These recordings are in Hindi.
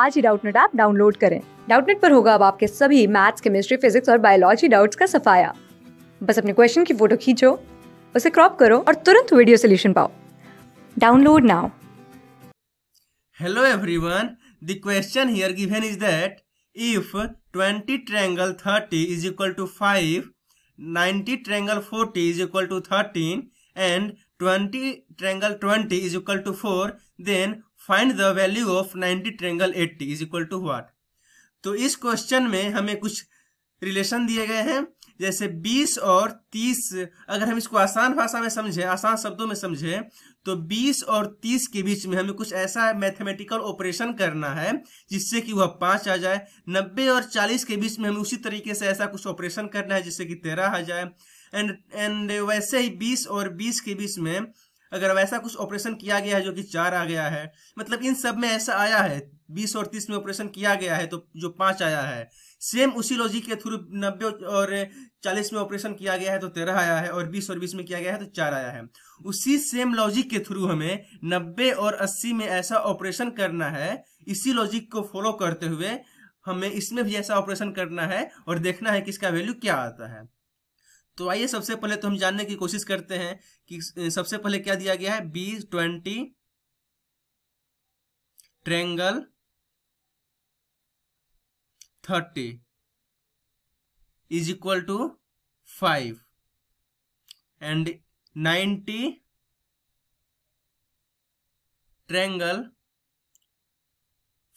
आज ही डाउटनेट ऐप डाउनलोड करें डाउटनेट पर होगा अब आपके सभी मैथ्स केमिस्ट्री फिजिक्स और बायोलॉजी डाउट्स का सफाया बस अपने क्वेश्चन की फोटो खींचो उसे क्रॉप करो और तुरंत वीडियो सोल्यूशन पाओ download now hello everyone the question here given is that if 20 triangle 30 is equal to 5 90 triangle 40 is equal to 13 and 20 triangle 20 is equal to 4 then find the value of 90 triangle 80 is equal to what तो इस क्वेश्चन में हमें कुछ रिलेशन दिए गए हैं जैसे 20 और 30 अगर हम इसको आसान भाषा में समझें आसान शब्दों में समझें तो 20 और 30 के बीच में हमें कुछ ऐसा मैथमेटिकल ऑपरेशन करना है जिससे कि वह पाँच आ जाए 90 और 40 के बीच में हमें उसी तरीके से ऐसा कुछ ऑपरेशन करना है जिससे कि तेरह आ जाए एंड एंड वैसे ही 20 और 20 के बीच में अगर वैसा कुछ ऑपरेशन किया गया है जो कि चार आ गया है मतलब इन सब में ऐसा आया है बीस और तीस में ऑपरेशन किया गया है तो जो पांच आया है सेम उसी लॉजिक के थ्रू नब्बे और चालीस में ऑपरेशन किया गया है तो तेरह आया है और बीस और बीस में किया गया है तो चार आया है उसी सेम लॉजिक के थ्रू हमें नब्बे और अस्सी में ऐसा ऑपरेशन करना है इसी लॉजिक को फॉलो करते हुए हमें इसमें भी ऐसा ऑपरेशन करना है और देखना है कि इसका वैल्यू क्या आता है तो आइए सबसे पहले तो हम जानने की कोशिश करते हैं कि सबसे पहले क्या दिया गया है B twenty triangle thirty is equal to five and ninety triangle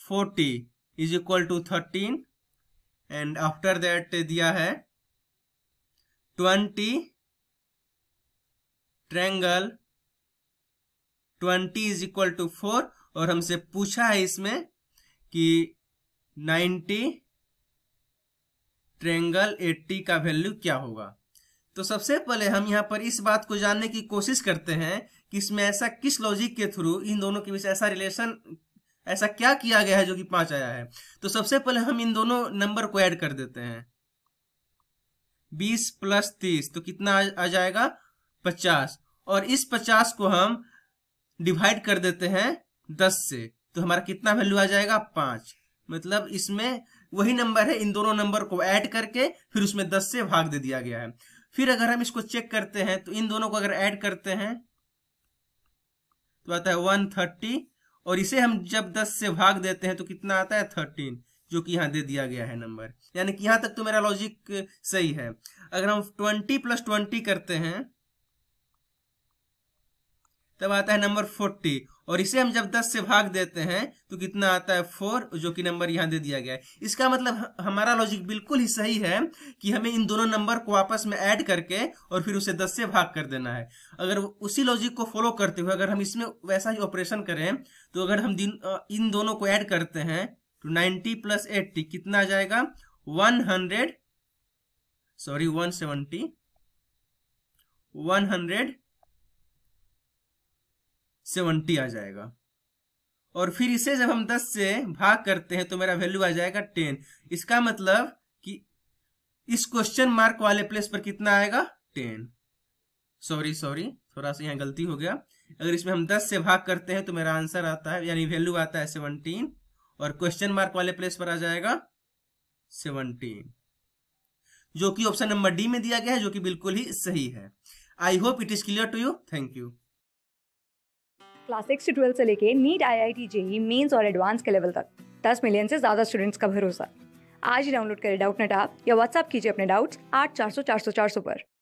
forty is equal to thirteen and after that दिया है twenty triangle twenty is equal to four और हमसे पूछा है इसमें कि नाइन्टी ट्रेंगल एट्टी का वैल्यू क्या होगा तो सबसे पहले हम यहां पर इस बात को जानने की कोशिश करते हैं कि इसमें ऐसा किस लॉजिक के थ्रू इन दोनों के बीच ऐसा रिलेशन ऐसा क्या किया गया है जो कि पांच आया है तो सबसे पहले हम इन दोनों नंबर को ऐड कर देते हैं बीस प्लस तीस तो कितना आ, जाएगा पचास और इस पचास को हम डिवाइड कर देते हैं दस से तो हमारा कितना वैल्यू आ जाएगा पांच मतलब इसमें वही नंबर है इन दोनों नंबर को ऐड करके फिर उसमें दस से भाग दे दिया गया है फिर अगर हम इसको चेक करते हैं तो इन दोनों को अगर ऐड करते हैं तो आता है वन थर्टी और इसे हम जब दस से भाग देते हैं तो कितना आता है थर्टीन जो कि यहाँ दे दिया गया है नंबर यानी कि यहाँ तक तो मेरा लॉजिक सही है अगर हम ट्वेंटी प्लस ट्वेंटी करते हैं तब आता है नंबर फोर्टी और इसे हम जब दस से भाग देते हैं तो कितना आता है फोर जो कि नंबर यहाँ दे दिया गया है इसका मतलब हमारा लॉजिक बिल्कुल ही सही है कि हमें इन दोनों नंबर को आपस में ऐड करके और फिर उसे दस से भाग कर देना है अगर उसी लॉजिक को फॉलो करते हुए अगर हम इसमें वैसा ही ऑपरेशन करें तो अगर हम दिन इन दोनों को ऐड करते हैं तो नाइन्टी प्लस एट्टी कितना आ जाएगा one hundred sorry one seventy one hundred seventy आ जाएगा और फिर इसे जब हम दस से भाग करते हैं तो मेरा वैल्यू आ जाएगा टेन इसका मतलब कि इस क्वेश्चन मार्क वाले प्लेस पर कितना आएगा टेन सॉरी सॉरी थोड़ा सा यहां गलती हो गया अगर इसमें हम दस से भाग करते हैं तो मेरा आंसर आता है यानी वैल्यू आता है सेवनटीन और क्वेश्चन मार्क वाले प्लेस पर आ जाएगा सेवनटीन जो कि ऑप्शन नंबर डी में दिया गया है जो कि बिल्कुल ही सही है I hope it is clear to you thank you class six से ट्वेल्थ से लेके NEET I I T JEE mains और एडवांस के लेवल तक दस मिलियन से ज्यादा स्टूडेंट्स का भरोसा आज ही डाउनलोड करें डाउट नेट आप या व्हाट्सअप कीजिए अपने डाउट्स आठ चार सौ चार सौ चार सौ पर